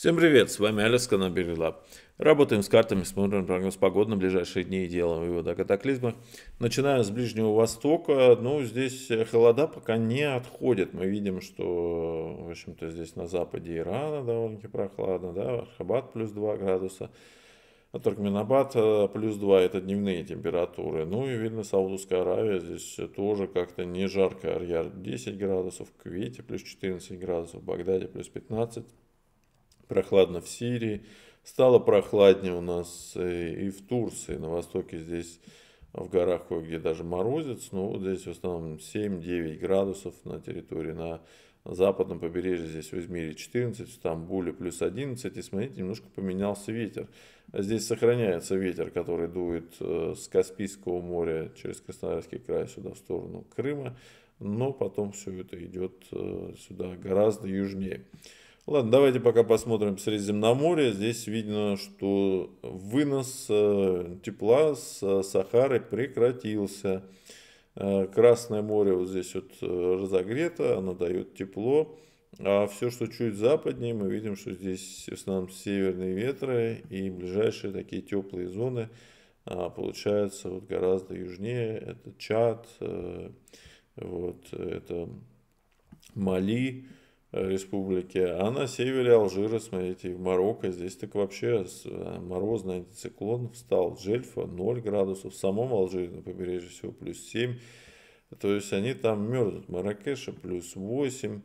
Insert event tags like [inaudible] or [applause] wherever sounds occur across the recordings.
Всем привет, с вами Алекс, канал Берилаб. Работаем с картами, смотрим прогноз погоды на ближайшие дни и делаем выводы о катаклизмах. Начиная с Ближнего Востока, ну, здесь э, холода пока не отходят. Мы видим, что, в общем-то, здесь на западе Ирана довольно-таки прохладно, да, Архабад плюс 2 градуса. А Туркменабад э, плюс 2 это дневные температуры. Ну и видно Саудовская Аравия здесь э, тоже как-то не жарко. Арьяр 10 градусов, Квете плюс 14 градусов, Багдаде плюс 15 прохладно в Сирии, стало прохладнее у нас э, и в Турции, на востоке здесь в горах кое-где даже морозец, но вот здесь в основном 7-9 градусов на территории, на западном побережье здесь в Измире 14, в Стамбуле плюс 11, и смотрите, немножко поменялся ветер. Здесь сохраняется ветер, который дует э, с Каспийского моря через Краснодарский край сюда в сторону Крыма, но потом все это идет э, сюда гораздо южнее. Ладно, давайте пока посмотрим Средиземноморье. Здесь видно, что вынос э, тепла с э, Сахары прекратился. Э, Красное море вот здесь вот разогрето, оно дает тепло. А все, что чуть западнее, мы видим, что здесь в основном северные ветры и ближайшие такие теплые зоны а, получаются вот гораздо южнее. Это Чад, вот, это Мали, Э, республики, а на севере Алжира, смотрите, в Марокко, здесь так вообще э, морозный антициклон встал, Джельфа 0 градусов, в самом Алжире на побережье всего плюс 7, то есть они там мерзнут, Маракеша плюс 8,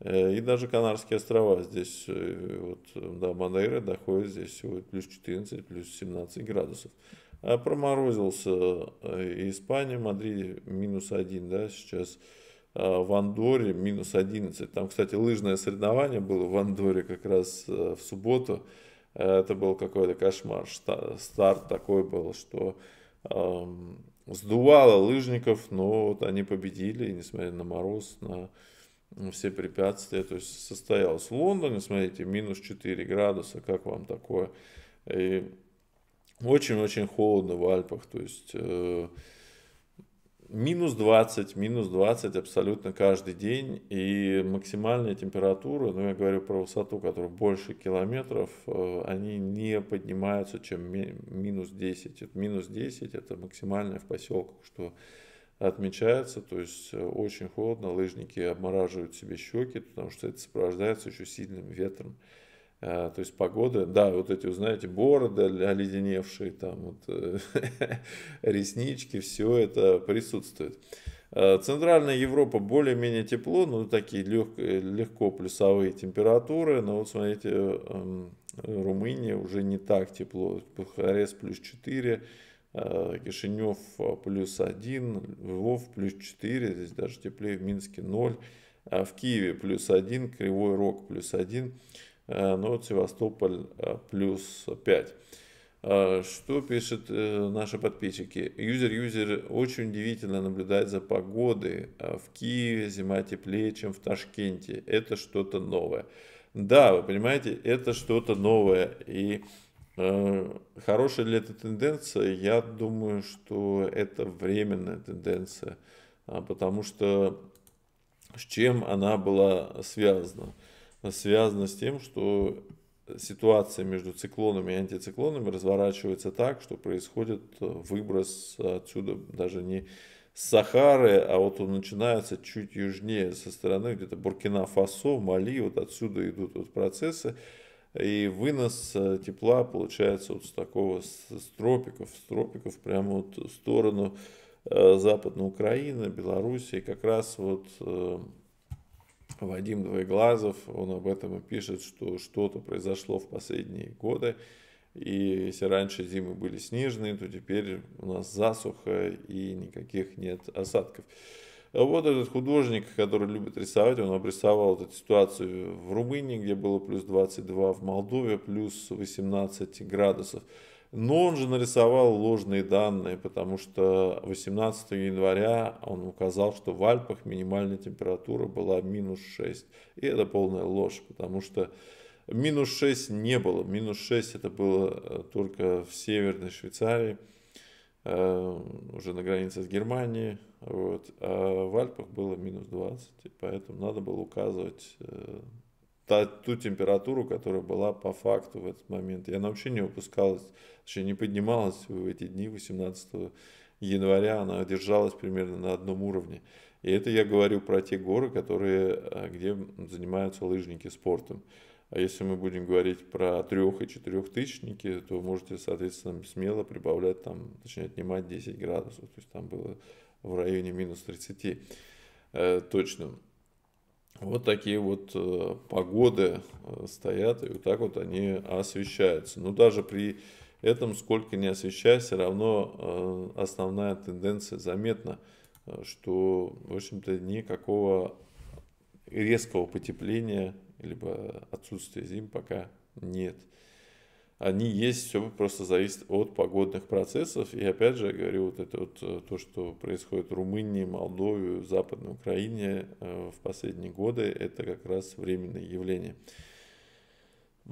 э, и даже Канарские острова здесь, вот до Мадейры доходит здесь всего плюс 14, плюс 17 градусов. А проморозился Испания, Мадрид минус 1, да, сейчас Э, в Андоре минус 11. Там, кстати, лыжное соревнование было в Андоре как раз э, в субботу. Э, это был какой-то кошмар. Старт такой был, что эм, сдувало лыжников, но вот они победили, несмотря на мороз, на все препятствия. То есть состоялось в Лондоне, смотрите, минус 4 градуса, как вам такое? И очень-очень холодно в Альпах, то есть... Э, минус 20, минус 20 абсолютно каждый день. И максимальная температура, ну я говорю про высоту, которая больше километров, э, они не поднимаются, чем минус 10. Минус 10 это максимальное в поселках, что отмечается, то есть э, очень холодно, лыжники обмораживают себе щеки, потому что это сопровождается еще сильным ветром. Э, то есть погода, да, вот эти, знаете, бороды оледеневшие, там вот, э, [laughs] реснички, все это присутствует. Э, Центральная Европа более-менее тепло, ну такие лег, легко плюсовые температуры, но вот смотрите, эм, Румыния уже не так тепло, Бухарест плюс 4, Кишинев плюс 1, Львов плюс 4, здесь даже теплее, в Минске 0, а в Киеве плюс 1, Кривой Рог плюс 1. Э, ну вот Севастополь э, плюс 5. Э, что пишут наши подписчики? Юзер-юзер очень удивительно наблюдает за погодой. В Киеве зима теплее, чем в Ташкенте. Это что-то новое. Да, вы понимаете, это что-то новое. И хорошая ли это тенденция? Я думаю, что это временная тенденция. А, потому что с чем она была связана? связано с тем, что ситуация между циклонами и антициклонами разворачивается так, что происходит э, выброс отсюда даже не с Сахары, а вот он начинается чуть южнее, со стороны где-то Буркина-Фасо, Мали, вот отсюда идут вот процессы, и вынос э, тепла получается вот с такого, с, тропиков, с тропиков прямо вот в сторону э, Западной Украины, Белоруссии, как раз вот э, Вадим Двоеглазов, он об этом и пишет, что что-то произошло в последние годы, и если раньше зимы были снежные, то теперь у нас засуха и никаких нет осадков. А вот этот художник, который любит рисовать, он обрисовал эту ситуацию в Румынии, где было плюс 22, в Молдове плюс 18 градусов. Но он же нарисовал ложные данные, потому что 18 января он указал, что в Альпах минимальная температура была минус 6. И это полная ложь, потому что минус 6 не было. Минус 6 это было э, только в Северной Швейцарии, э, уже на границе с Германией. Вот. А в Альпах было минус 20, и поэтому надо было указывать э, та, ту температуру, которая была по факту в этот момент. И она вообще не опускалась, вообще не поднималась в эти дни 18 января, она держалась примерно на одном уровне. И это я говорю про те горы, которые, э, где занимаются лыжники спортом. А если мы будем говорить про трех- и четырехтысячники, то можете, соответственно, смело прибавлять там, точнее, отнимать 10 градусов. То есть там было в районе минус 30 э, точно. Вот такие вот э, погоды э, стоят, и вот так вот они освещаются. Но даже при этом, сколько не освещай, все равно э, основная тенденция заметна, что, в общем-то, никакого резкого потепления либо отсутствия зим пока нет они есть, все просто зависит от погодных процессов. И опять же, я говорю, вот это вот э, то, что происходит в Румынии, Молдове, Западной Украине э, в последние годы, это как раз временное явление.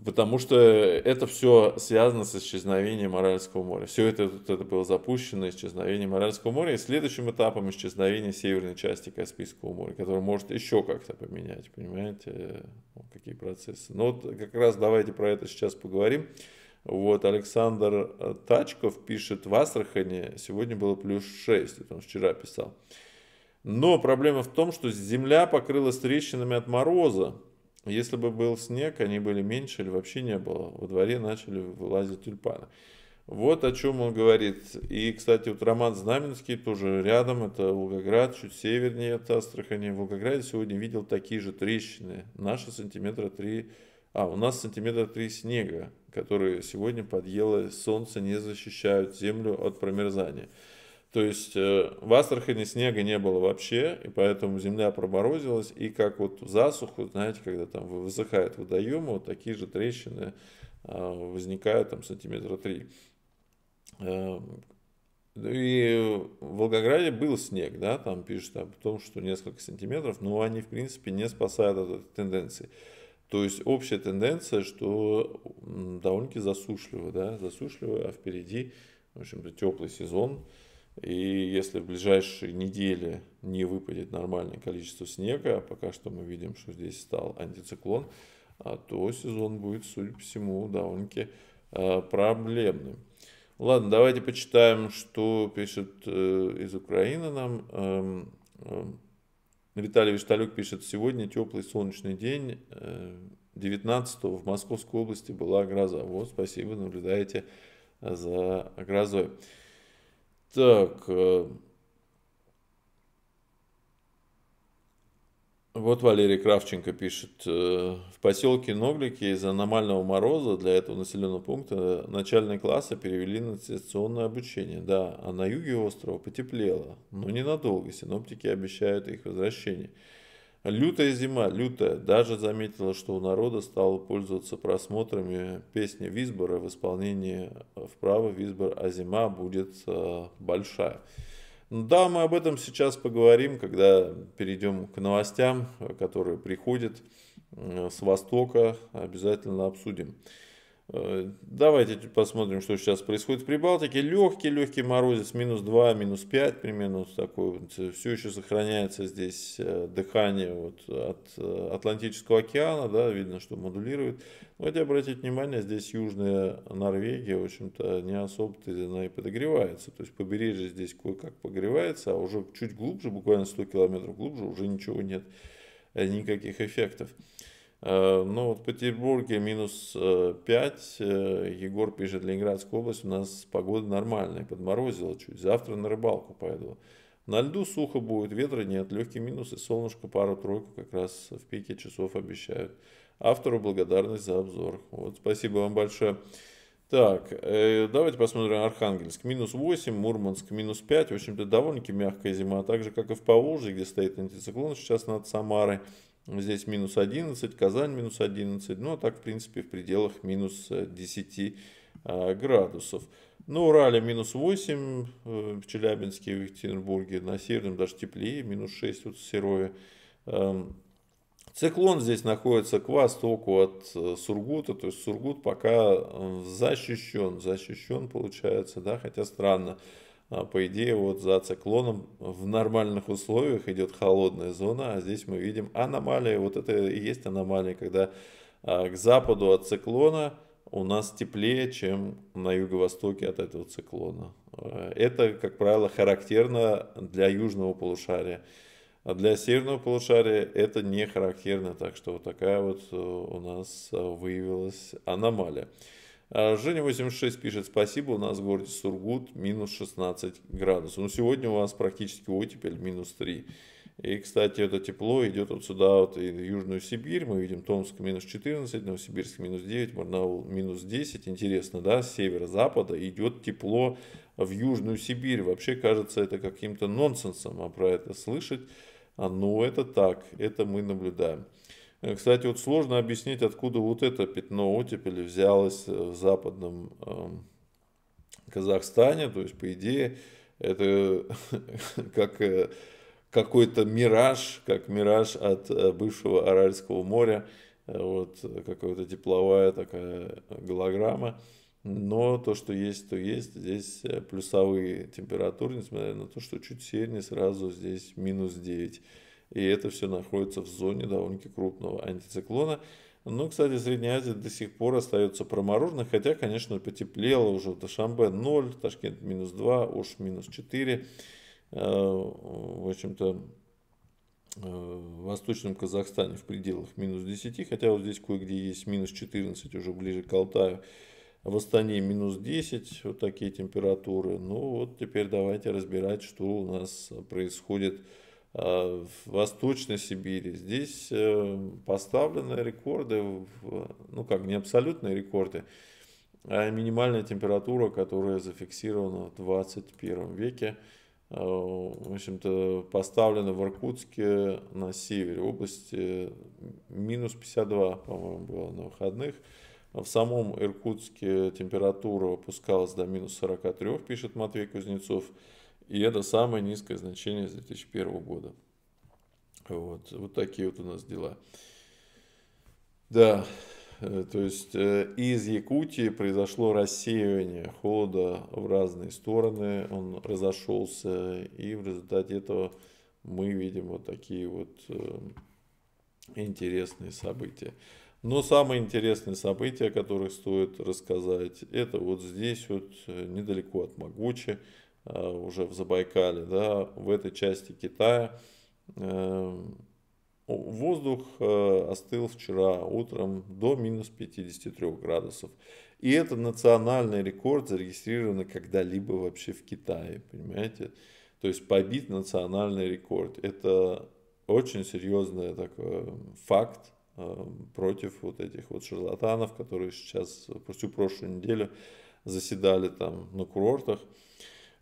Потому что это все связано с исчезновением Аральского моря. Все это, это было запущено исчезновением Аральского моря и следующим этапом исчезновение северной части Каспийского моря, который может еще как-то поменять, понимаете, какие процессы. Но ну, вот как раз давайте про это сейчас поговорим. Вот Александр э, Тачков пишет, в Астрахане сегодня было плюс 6, это он вчера писал. Но проблема в том, что земля покрылась трещинами от мороза, если бы был снег, они были меньше или вообще не было. Во дворе начали вылазить тюльпаны. Вот о чем он говорит. И, кстати, вот Роман Знаменский тоже рядом, это Волгоград, чуть севернее от Астрахани. В Волгограде сегодня видел такие же трещины. Наши сантиметра три, а у нас сантиметра три снега, которые сегодня подъело солнце, не защищают землю от промерзания. То есть э, в Астрахани снега не было вообще, и поэтому земля проморозилась, и как вот засуху, знаете, когда там высыхает водоем, вот такие же трещины а, возникают там сантиметра три. Эм, и в Волгограде был снег, да, там пишут о том, что несколько сантиметров, но они, в принципе, не спасают от этой тенденции. То есть общая тенденция, что довольно-таки засушливо, да, засушливо, а впереди, в общем-то, теплый сезон, и если в ближайшие недели не выпадет нормальное количество снега, а пока что мы видим, что здесь стал антициклон, а, то сезон будет, судя по всему, довольно-таки а, проблемным. Ладно, давайте почитаем, что пишет э, из Украины нам. Эм, эм, Виталий Вишталюк пишет, сегодня теплый солнечный день, 19 э, в Московской области была гроза. Вот, спасибо, наблюдаете за грозой. Так. Э, вот Валерий Кравченко пишет. Э, В поселке Ноглики из-за аномального мороза для этого населенного пункта начальные классы перевели на дистанционное обучение. Да, а на юге острова потеплело, но ненадолго. Синоптики обещают их возвращение. Лютая зима, лютая, даже заметила, что у народа стало пользоваться просмотрами песни Висбора в исполнении э, вправо Висбор, а зима будет э, большая. Да, мы об этом сейчас поговорим, когда перейдем к новостям, э, которые приходят э, с Востока, обязательно обсудим. Э, давайте посмотрим, что сейчас происходит в Прибалтике. Легкий-легкий морозец, минус 2, минус 5 примерно, вот такой э, Все еще сохраняется здесь э, дыхание вот от Атлантического океана, да, видно, что модулирует. Давайте обратить внимание, здесь южная Норвегия, в общем-то, не особо-то она и подогревается. То есть побережье здесь кое-как погревается, а уже чуть глубже, буквально 100 километров глубже, уже ничего нет, никаких эффектов. Э, ну, вот в Петербурге минус 5, э, э, Егор пишет, Ленинградская область, у нас погода нормальная, подморозило чуть, завтра на рыбалку пойду. На льду сухо будет, ветра нет, легкий минус и солнышко пару-тройку как раз в пике часов обещают. Автору благодарность за обзор. Вот, спасибо вам большое. Так, давайте посмотрим Архангельск. Минус 8, Мурманск минус 5. В общем-то, довольно-таки мягкая зима. Так же, как и в Поволжье, где стоит антициклон сейчас над Самарой. Здесь минус 11, Казань минус 11. Ну, а так, в принципе, в пределах минус 10 э, э, градусов. На Урале минус 8, э, в Челябинске, в Екатеринбурге, на Северном даже теплее, минус 6 вот в Серове. Эм, циклон здесь находится к востоку от Сургута, то есть Сургут пока защищен, защищен получается, да, хотя странно. А, по идее, вот за циклоном в нормальных условиях идет холодная зона, а здесь мы видим аномалии. Вот это и есть аномалия, когда а, к западу от циклона у нас теплее, чем на юго-востоке от этого циклона. А, это, как правило, характерно для южного полушария. А для северного полушария это не характерно, так что вот такая вот э, у нас выявилась аномалия. А Женя 86 пишет, спасибо, у нас в городе Сургут минус 16 градусов. Ну, сегодня у вас практически оттепель минус 3. И, кстати, это тепло идет вот сюда, вот и в Южную Сибирь. Мы видим Томск минус 14, Новосибирск минус 9, Барнаул минус 10. Интересно, да, с северо-запада идет тепло в Южную Сибирь. Вообще кажется это каким-то нонсенсом, а про это слышать. А, Но ну, это так, это мы наблюдаем. Э, кстати, вот сложно объяснить, откуда вот это пятно оттепели взялось э, в западном э, Казахстане. То есть, по идее, это [laughs] как э, какой-то мираж, как мираж от бывшего Аральского моря. Вот какая-то тепловая такая голограмма. Но то, что есть, то есть. Здесь плюсовые температуры, несмотря на то, что чуть севернее сразу здесь минус 9. И это все находится в зоне довольно-таки крупного антициклона. Ну, кстати, Средняя Азия до сих пор остается промороженной, хотя, конечно, потеплело уже. Душамбе 0, Ташкент минус 2, уж минус 4. Э, в общем-то, э, в Восточном Казахстане в пределах минус 10, хотя вот здесь кое-где есть минус 14 уже ближе к Алтаю. В Астане минус 10, вот такие температуры. Ну вот теперь давайте разбирать, что у нас происходит Э, в Восточной Сибири. Здесь э, поставлены рекорды, ну как не абсолютные рекорды, а минимальная температура, которая зафиксирована в 21 веке, э, в общем-то, поставлена в Иркутске на севере области минус 52, по-моему, было на выходных. В самом Иркутске температура опускалась до минус 43, пишет Матвей Кузнецов. И это самое низкое значение с 2001 года. Вот, вот такие вот у нас дела. Да, э, то есть э, из Якутии произошло рассеивание холода в разные стороны, он разошелся, и в результате этого мы видим вот такие вот э, интересные события. Но самые интересные события, о которых стоит рассказать, это вот здесь вот недалеко от Могучи, Э, уже в Забайкале, да, в этой части Китая. Э, воздух э, остыл вчера утром до минус 53 градусов. И это национальный рекорд, зарегистрированный когда-либо вообще в Китае, понимаете? То есть побит национальный рекорд. Это очень серьезный такой факт против вот этих вот шарлатанов, которые сейчас всю прошлую неделю заседали там на курортах.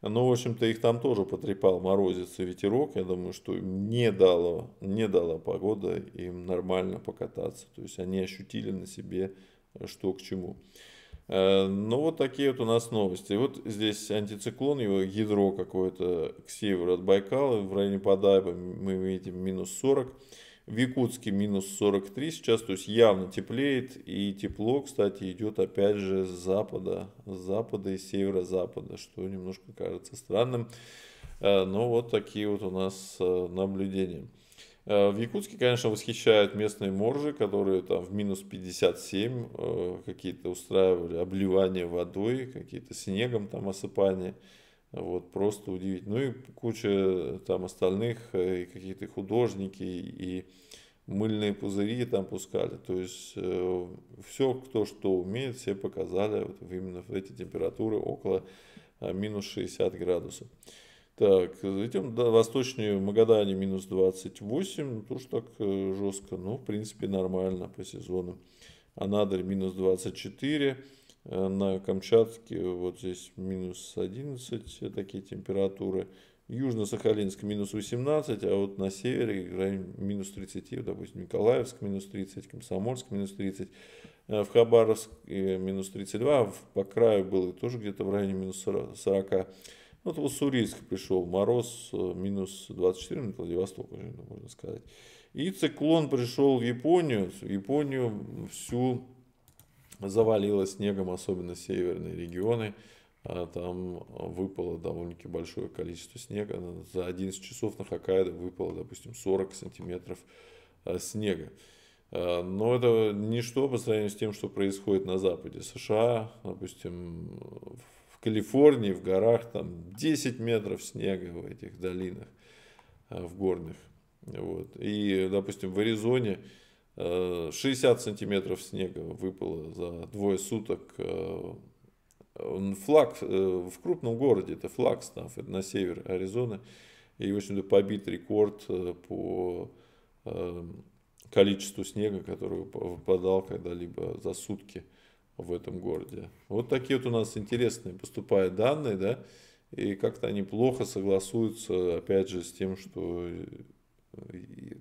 Ну, в общем-то, их там тоже потрепал морозец и ветерок. Я думаю, что им не дала, не дала погода им нормально покататься. То есть они ощутили на себе, э, что к чему. Э, ну, вот такие вот у нас новости. Вот здесь антициклон, его ядро какое-то к северу от Байкала, в районе Подайба мы видим минус 40. В Якутске минус 43 сейчас, то есть явно теплеет. И тепло, кстати, идет опять же с запада, с запада и северо-запада, что немножко кажется странным. Э, но вот такие вот у нас э, наблюдения. Э, в Якутске, конечно, восхищают местные моржи, которые там в минус 57 э, какие-то устраивали обливание водой, какие-то снегом там осыпания. Вот, просто удивить Ну и куча там остальных, э, и какие-то художники, и мыльные пузыри там пускали. То есть э, все, кто что умеет, все показали вот именно в эти температуры около э, минус 60 градусов. Так, затем до восточнее Магадане минус 28, ну, тоже так э, жестко, но ну, в принципе нормально по сезону. Анадырь минус 24, Э, на Камчатке вот здесь минус 11 э, такие температуры, Южно-Сахалинск минус 18, а вот на севере минус 30, допустим, Николаевск минус 30, Комсомольск минус 30, э, в Хабаровск минус 32, а по краю было тоже где-то в районе минус 40. Ну, вот в Уссурийск пришел мороз минус 24, на ну, Владивосток, можно сказать. И циклон пришел в Японию, в Японию всю завалило снегом, особенно северные регионы. А, там выпало довольно-таки большое количество снега. За 11 часов на Хоккайдо выпало, допустим, 40 сантиметров а, снега. А, но это ничто по сравнению с тем, что происходит на западе США, допустим, в Калифорнии, в горах, там 10 метров снега в этих долинах, в горных. Вот. И, допустим, в Аризоне 60 э, сантиметров снега выпало за двое суток. Э, флаг э, в крупном городе, это Флагстаф, это на север Аризоны. И, в общем-то, побит рекорд по количеству снега, который выпадал когда-либо за сутки в этом городе. Вот такие вот у нас интересные поступают данные, да, и как-то они плохо согласуются, опять же, с тем, что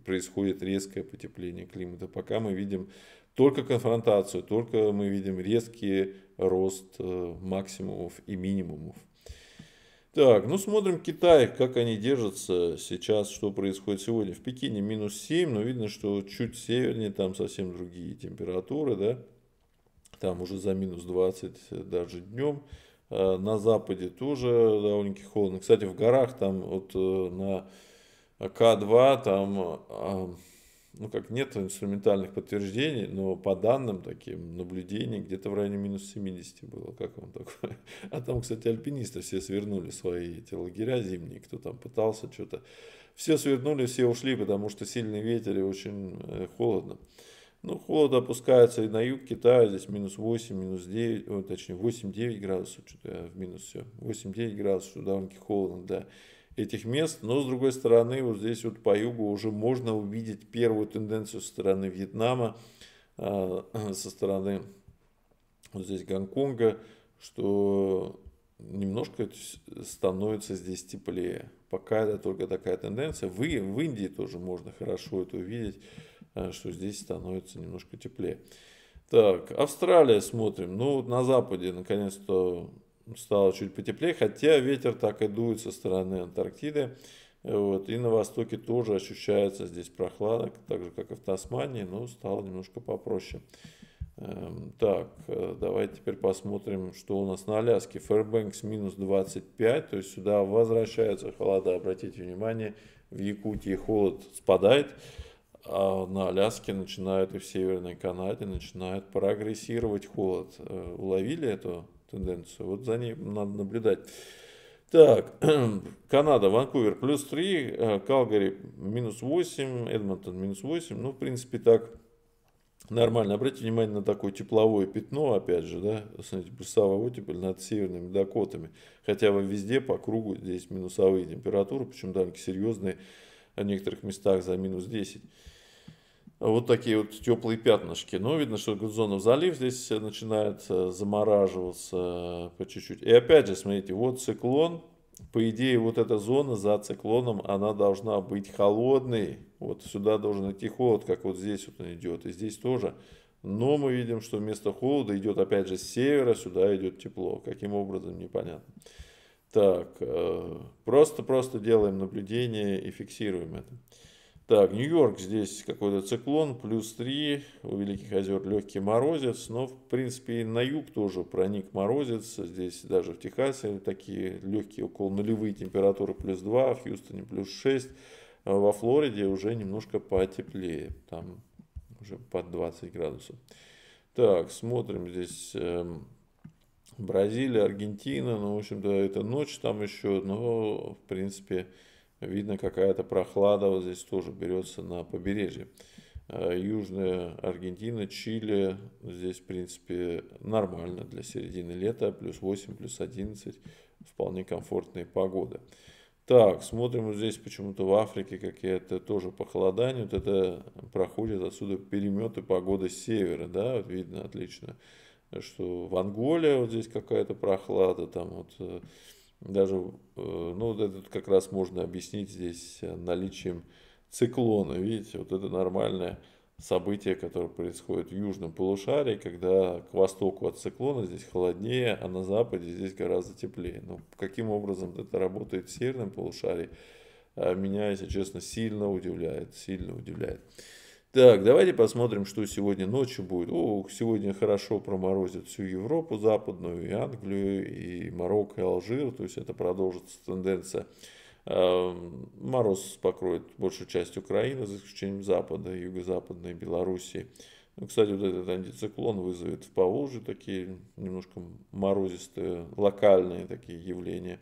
происходит резкое потепление климата. Пока мы видим только конфронтацию, только мы видим резкий рост э, максимумов и минимумов. Так, ну смотрим Китай, как они держатся сейчас, что происходит сегодня. В Пекине минус 7, но видно, что чуть севернее там совсем другие температуры, да. Там уже за минус 20 даже днем. Э, на западе тоже довольно-таки холодно. Кстати, в горах там вот э, на к2 там, а, ну как нет инструментальных подтверждений, но по данным таким наблюдений где-то в районе минус 70 было. Как вам такое? [laughs] А там, кстати, альпинисты все свернули свои эти лагеря зимние, кто там пытался что-то. Все свернули, все ушли, потому что сильный ветер и очень э, холодно. Ну, холод опускается и на юг Китая, здесь минус 8, минус 9, о, точнее 8-9 градусов, что-то э, в минус все, 8-9 градусов, что довольно-таки холодно, да этих мест, но с другой стороны, вот здесь вот по югу уже можно увидеть первую тенденцию со стороны Вьетнама, а, [clears throat] со стороны вот здесь Гонконга, что немножко становится здесь теплее. Пока это только такая тенденция. В, в Индии тоже можно хорошо это увидеть, а, что здесь становится немножко теплее. Так, Австралия смотрим. Ну, вот на Западе, наконец-то, стало чуть потеплее, хотя ветер так и дует со стороны Антарктиды. Вот. И на востоке тоже ощущается здесь прохлада, так же как и в Тасмании, но стало немножко попроще. Эм, так, э, давайте теперь посмотрим, что у нас на Аляске. Фэрбэнкс минус 25, то есть сюда возвращаются холода. Обратите внимание, в Якутии холод спадает, а на Аляске начинает и в Северной Канаде начинает прогрессировать холод. Э, уловили эту тенденцию. Вот за ней надо наблюдать. Так, [clears throat] Канада, Ванкувер плюс 3, э, Калгари минус 8, Эдмонтон минус 8. Ну, в принципе, так нормально. Обратите внимание на такое тепловое пятно, опять же, да, смотрите, плюсовая теперь над северными Дакотами. Хотя бы везде по кругу здесь минусовые температуры, причем довольно серьезные, в некоторых местах за минус 10 вот такие вот теплые пятнышки. Но ну, видно, что Гудзонов залив здесь начинает э, замораживаться э, по чуть-чуть. И опять же, смотрите, вот циклон. По идее, вот эта зона за циклоном, она должна быть холодной. Вот сюда должен идти холод, как вот здесь вот он идет. И здесь тоже. Но мы видим, что вместо холода идет опять же с севера, сюда идет тепло. Каким образом, непонятно. Так, э, просто-просто делаем наблюдение и фиксируем это. Так, Нью-Йорк здесь какой-то циклон, плюс 3, у Великих озер легкий морозец, но в принципе и на юг тоже проник морозец, здесь даже в Техасе такие легкие около нулевые температуры плюс 2, в Хьюстоне плюс 6, а во Флориде уже немножко потеплее, там уже под 20 градусов. Так, смотрим здесь эм, Бразилия, Аргентина, ну, в общем-то, это ночь там еще, но, в принципе, Видно, какая-то прохлада вот здесь тоже берется на побережье. Э, Южная Аргентина, Чили, здесь, в принципе, нормально для середины лета, плюс 8, плюс 11, вполне комфортные погоды. Так, смотрим вот здесь почему-то в Африке какие-то тоже похолодания, вот это проходит отсюда переметы погоды с севера, да, вот видно отлично, что в Анголе вот здесь какая-то прохлада, там вот э, даже, э, ну, вот этот как раз можно объяснить здесь э, наличием циклона. Видите, вот это нормальное событие, которое происходит в южном полушарии, когда к востоку от циклона здесь холоднее, а на западе здесь гораздо теплее. Но ну, каким образом это работает в северном полушарии, э, меня, если честно, сильно удивляет, сильно удивляет. Так, давайте посмотрим, что сегодня ночью будет. О, сегодня хорошо проморозит всю Европу западную, и Англию, и Марокко, и Алжир. То есть это продолжится тенденция. Эм, мороз покроет большую часть Украины, за исключением Запада, Юго-Западной Белоруссии. Ну, кстати, вот этот антициклон вызовет в Поволжье такие немножко морозистые, локальные такие явления.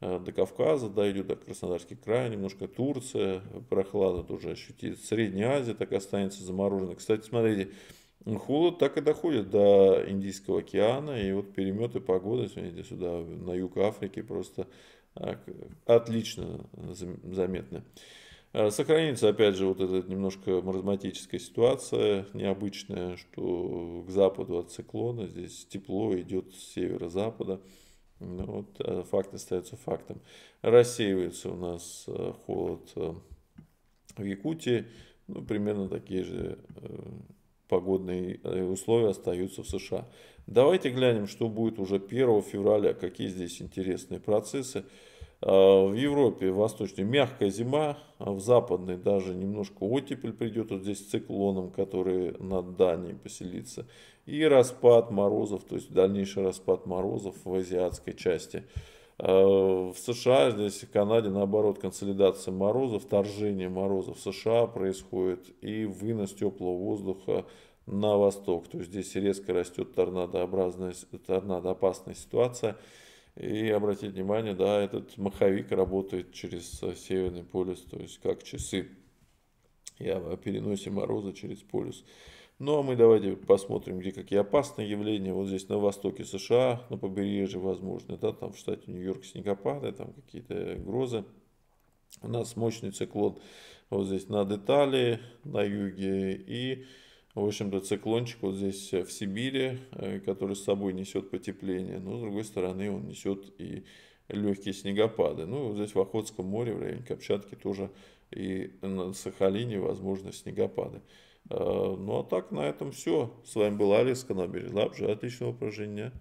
Э, до Кавказа дойдет, до Краснодарский край, немножко Турция, прохлада тоже ощутит. Средняя Азия так останется замороженной. Кстати, смотрите, холод так и доходит до Индийского океана, и вот переметы погоды, смотрите, сюда на юг Африки просто а, отлично заметны. Э, сохранится, опять же, вот эта немножко маразматическая ситуация, необычная, что к западу от циклона здесь тепло идет с северо-запада. Ну, вот, э, факт остается фактом. Рассеивается у нас э, холод э, в Якутии. Ну, примерно такие же погодные условия остаются в США. Давайте глянем, что будет уже 1 февраля, какие здесь интересные процессы. В Европе восточной мягкая зима, а в западной даже немножко оттепель придет. Вот здесь циклоном, который над Данией поселится и распад морозов, то есть дальнейший распад морозов в азиатской части. Э, в США, здесь в Канаде, наоборот, консолидация морозов, вторжение морозов в США происходит и вынос теплого воздуха на восток. То есть здесь резко растет торнадообразная, торнадоопасная ситуация. И обратите внимание, да, этот маховик работает через э, Северный полюс, то есть как часы. Я э, переносим морозы через полюс. Ну а мы давайте посмотрим, где какие опасные явления. Вот здесь на востоке США, на побережье, возможно, да, там в штате Нью-Йорк снегопады, там какие-то грозы. У нас мощный циклон вот здесь над Италией, на юге и, в общем-то, циклончик вот здесь в Сибири, э, который с собой несет потепление. Но, с другой стороны, он несет и легкие снегопады. Ну, вот здесь в Охотском море, в районе Копчатки тоже и на Сахалине, возможно, снегопады. Э, ну а так на этом все. С вами был Алекс Канаберезлаб. Желаю отличного упражнения.